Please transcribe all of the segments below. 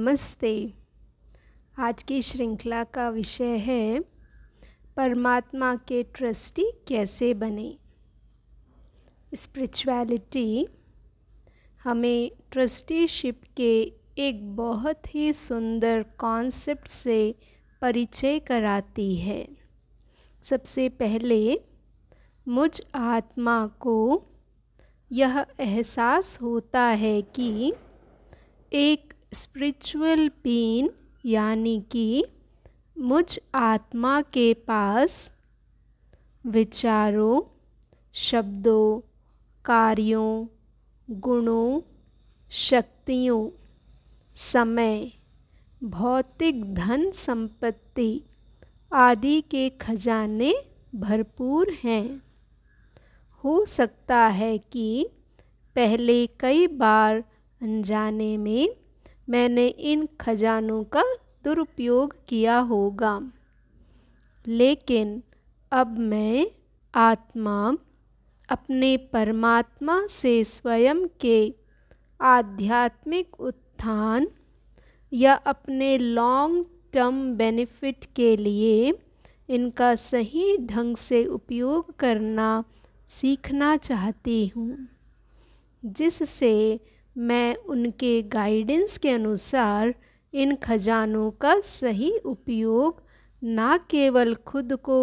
नमस्ते आज की श्रृंखला का विषय है परमात्मा के ट्रस्टी कैसे बने स्पिरिचुअलिटी हमें ट्रस्टीशिप के एक बहुत ही सुंदर कॉन्सेप्ट से परिचय कराती है सबसे पहले मुझ आत्मा को यह एहसास होता है कि एक स्पिरिचुअल पेन यानी कि मुझ आत्मा के पास विचारों शब्दों कार्यों गुणों शक्तियों समय भौतिक धन संपत्ति आदि के खजाने भरपूर हैं हो सकता है कि पहले कई बार अनजाने में मैंने इन खजानों का दुरुपयोग किया होगा लेकिन अब मैं आत्मा अपने परमात्मा से स्वयं के आध्यात्मिक उत्थान या अपने लॉन्ग टर्म बेनिफिट के लिए इनका सही ढंग से उपयोग करना सीखना चाहती हूँ जिससे मैं उनके गाइडेंस के अनुसार इन खजानों का सही उपयोग ना केवल खुद को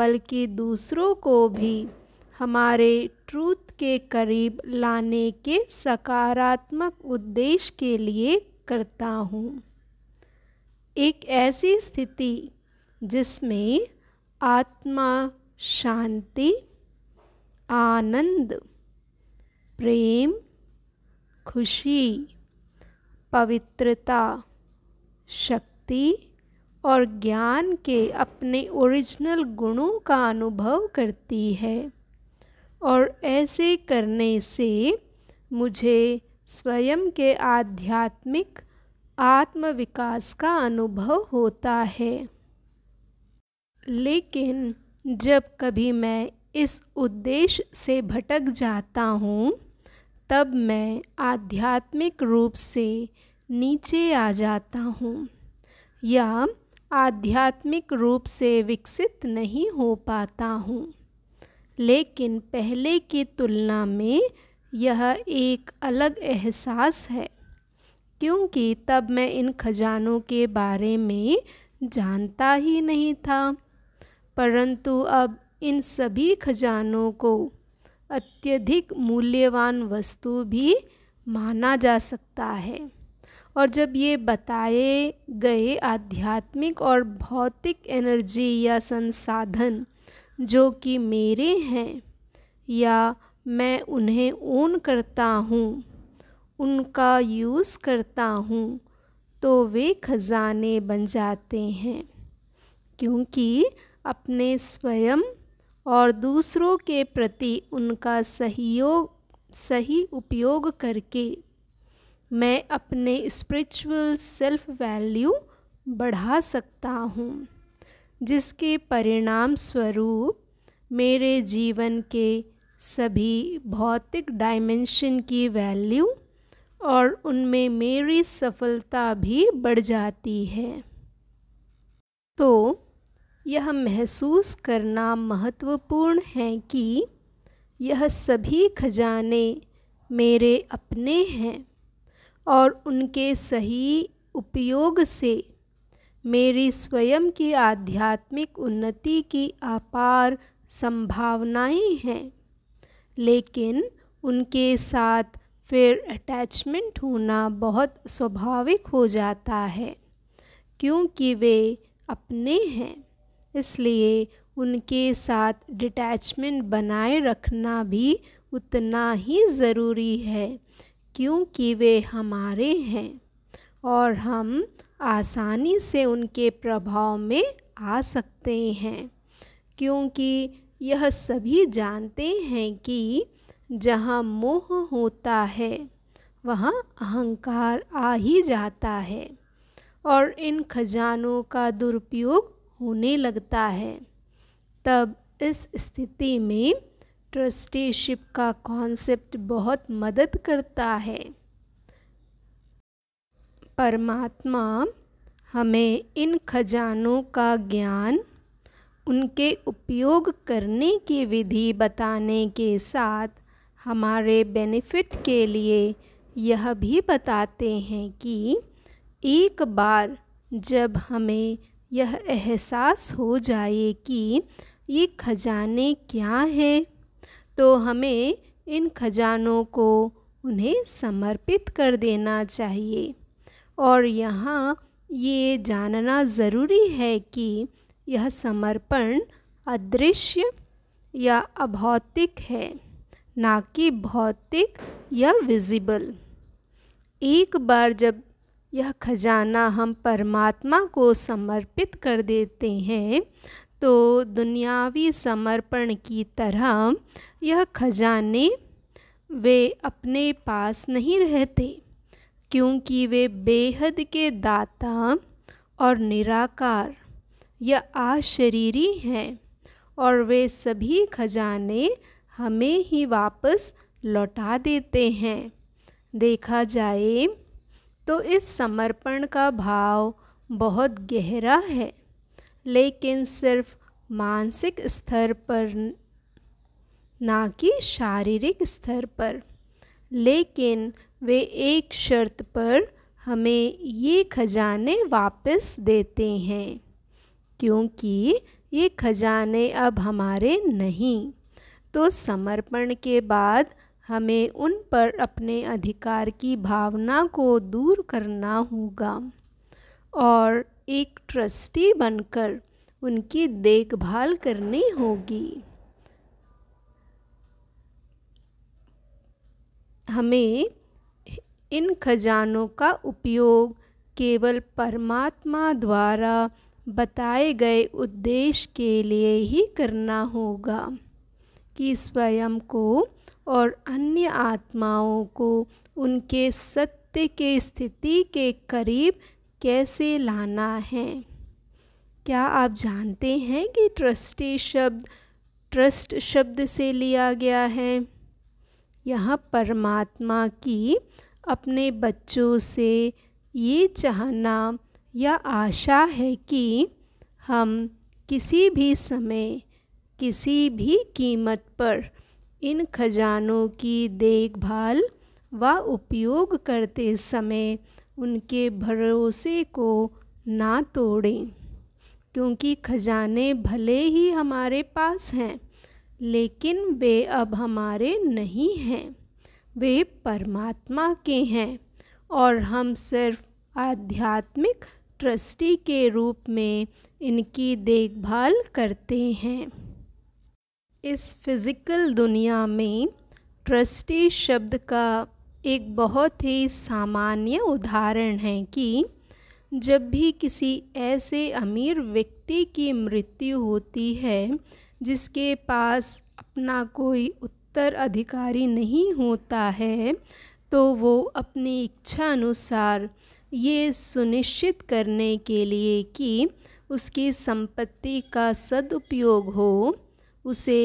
बल्कि दूसरों को भी हमारे ट्रूथ के करीब लाने के सकारात्मक उद्देश्य के लिए करता हूँ एक ऐसी स्थिति जिसमें आत्मा शांति आनंद प्रेम खुशी पवित्रता शक्ति और ज्ञान के अपने ओरिजिनल गुणों का अनुभव करती है और ऐसे करने से मुझे स्वयं के आध्यात्मिक आत्मविकास का अनुभव होता है लेकिन जब कभी मैं इस उद्देश्य से भटक जाता हूँ तब मैं आध्यात्मिक रूप से नीचे आ जाता हूँ या आध्यात्मिक रूप से विकसित नहीं हो पाता हूँ लेकिन पहले की तुलना में यह एक अलग एहसास है क्योंकि तब मैं इन खजानों के बारे में जानता ही नहीं था परंतु अब इन सभी खजानों को अत्यधिक मूल्यवान वस्तु भी माना जा सकता है और जब ये बताए गए आध्यात्मिक और भौतिक एनर्जी या संसाधन जो कि मेरे हैं या मैं उन्हें ओन करता हूँ उनका यूज़ करता हूँ तो वे खजाने बन जाते हैं क्योंकि अपने स्वयं और दूसरों के प्रति उनका सहयोग सही उपयोग करके मैं अपने स्पिरिचुअल सेल्फ वैल्यू बढ़ा सकता हूँ जिसके परिणाम स्वरूप मेरे जीवन के सभी भौतिक डायमेंशन की वैल्यू और उनमें मेरी सफलता भी बढ़ जाती है तो यह महसूस करना महत्वपूर्ण है कि यह सभी खजाने मेरे अपने हैं और उनके सही उपयोग से मेरी स्वयं की आध्यात्मिक उन्नति की अपार संभावनाएं हैं लेकिन उनके साथ फिर अटैचमेंट होना बहुत स्वाभाविक हो जाता है क्योंकि वे अपने हैं इसलिए उनके साथ डिटैचमेंट बनाए रखना भी उतना ही ज़रूरी है क्योंकि वे हमारे हैं और हम आसानी से उनके प्रभाव में आ सकते हैं क्योंकि यह सभी जानते हैं कि जहाँ मोह होता है वहाँ अहंकार आ ही जाता है और इन खजानों का दुरुपयोग होने लगता है तब इस स्थिति में ट्रस्टीशिप का कॉन्सेप्ट बहुत मदद करता है परमात्मा हमें इन खजानों का ज्ञान उनके उपयोग करने की विधि बताने के साथ हमारे बेनिफिट के लिए यह भी बताते हैं कि एक बार जब हमें यह एहसास हो जाए कि ये खजाने क्या हैं तो हमें इन खजानों को उन्हें समर्पित कर देना चाहिए और यहाँ ये जानना ज़रूरी है कि यह समर्पण अदृश्य या अभौतिक है ना कि भौतिक या विजिबल एक बार जब यह खजाना हम परमात्मा को समर्पित कर देते हैं तो दुनियावी समर्पण की तरह यह खजाने वे अपने पास नहीं रहते क्योंकि वे बेहद के दाता और निराकार या आशरीरी हैं और वे सभी खजाने हमें ही वापस लौटा देते हैं देखा जाए तो इस समर्पण का भाव बहुत गहरा है लेकिन सिर्फ मानसिक स्तर पर ना कि शारीरिक स्तर पर लेकिन वे एक शर्त पर हमें ये खजाने वापस देते हैं क्योंकि ये खजाने अब हमारे नहीं तो समर्पण के बाद हमें उन पर अपने अधिकार की भावना को दूर करना होगा और एक ट्रस्टी बनकर उनकी देखभाल करनी होगी हमें इन खजानों का उपयोग केवल परमात्मा द्वारा बताए गए उद्देश्य के लिए ही करना होगा कि स्वयं को और अन्य आत्माओं को उनके सत्य के स्थिति के करीब कैसे लाना है क्या आप जानते हैं कि ट्रस्टी शब्द ट्रस्ट शब्द से लिया गया है यह परमात्मा की अपने बच्चों से ये चाहना या आशा है कि हम किसी भी समय किसी भी कीमत पर इन खजानों की देखभाल व उपयोग करते समय उनके भरोसे को ना तोड़ें क्योंकि खजाने भले ही हमारे पास हैं लेकिन वे अब हमारे नहीं हैं वे परमात्मा के हैं और हम सिर्फ आध्यात्मिक ट्रस्टी के रूप में इनकी देखभाल करते हैं इस फिज़िकल दुनिया में ट्रस्टी शब्द का एक बहुत ही सामान्य उदाहरण है कि जब भी किसी ऐसे अमीर व्यक्ति की मृत्यु होती है जिसके पास अपना कोई उत्तर अधिकारी नहीं होता है तो वो अपनी इच्छा अनुसार ये सुनिश्चित करने के लिए कि उसकी संपत्ति का सदुपयोग हो उसे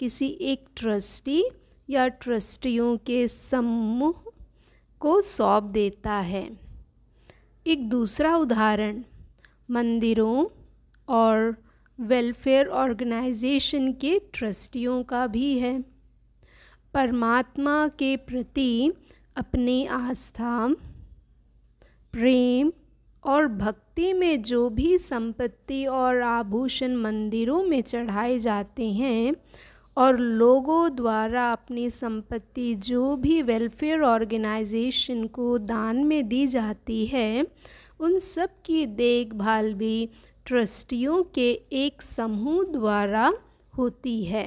किसी एक ट्रस्टी या ट्रस्टियों के समूह को सौंप देता है एक दूसरा उदाहरण मंदिरों और वेलफेयर ऑर्गेनाइजेशन के ट्रस्टियों का भी है परमात्मा के प्रति अपनी आस्था प्रेम और भक्ति भक्ति में जो भी संपत्ति और आभूषण मंदिरों में चढ़ाए जाते हैं और लोगों द्वारा अपनी संपत्ति जो भी वेलफेयर ऑर्गेनाइजेशन को दान में दी जाती है उन सब की देखभाल भी ट्रस्टियों के एक समूह द्वारा होती है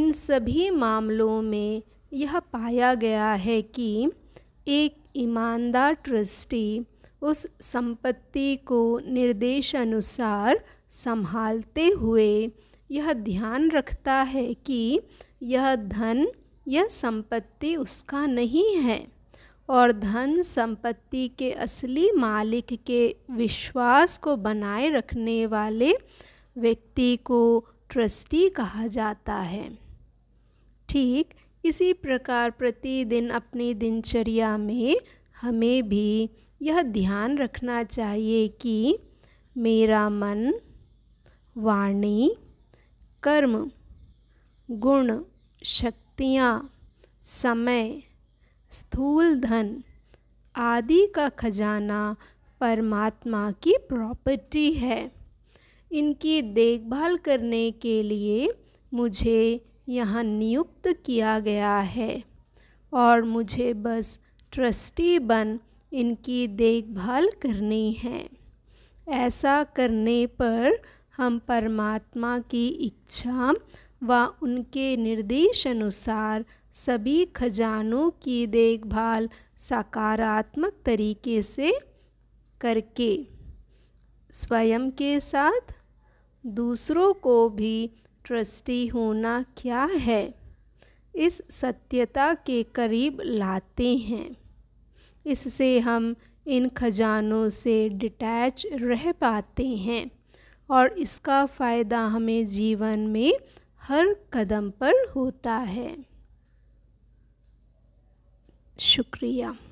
इन सभी मामलों में यह पाया गया है कि एक ईमानदार ट्रस्टी उस संपत्ति को निर्देश अनुसार संभालते हुए यह ध्यान रखता है कि यह धन यह संपत्ति उसका नहीं है और धन संपत्ति के असली मालिक के विश्वास को बनाए रखने वाले व्यक्ति को ट्रस्टी कहा जाता है ठीक इसी प्रकार प्रतिदिन अपनी दिनचर्या में हमें भी यह ध्यान रखना चाहिए कि मेरा मन वाणी कर्म गुण शक्तियाँ समय स्थूल धन आदि का खजाना परमात्मा की प्रॉपर्टी है इनकी देखभाल करने के लिए मुझे यहाँ नियुक्त किया गया है और मुझे बस ट्रस्टी बन इनकी देखभाल करनी है ऐसा करने पर हम परमात्मा की इच्छा व उनके निर्देश अनुसार सभी खजानों की देखभाल सकारात्मक तरीके से करके स्वयं के साथ दूसरों को भी ट्रस्टी होना क्या है इस सत्यता के करीब लाते हैं इससे हम इन खजानों से डिटैच रह पाते हैं और इसका फ़ायदा हमें जीवन में हर कदम पर होता है शुक्रिया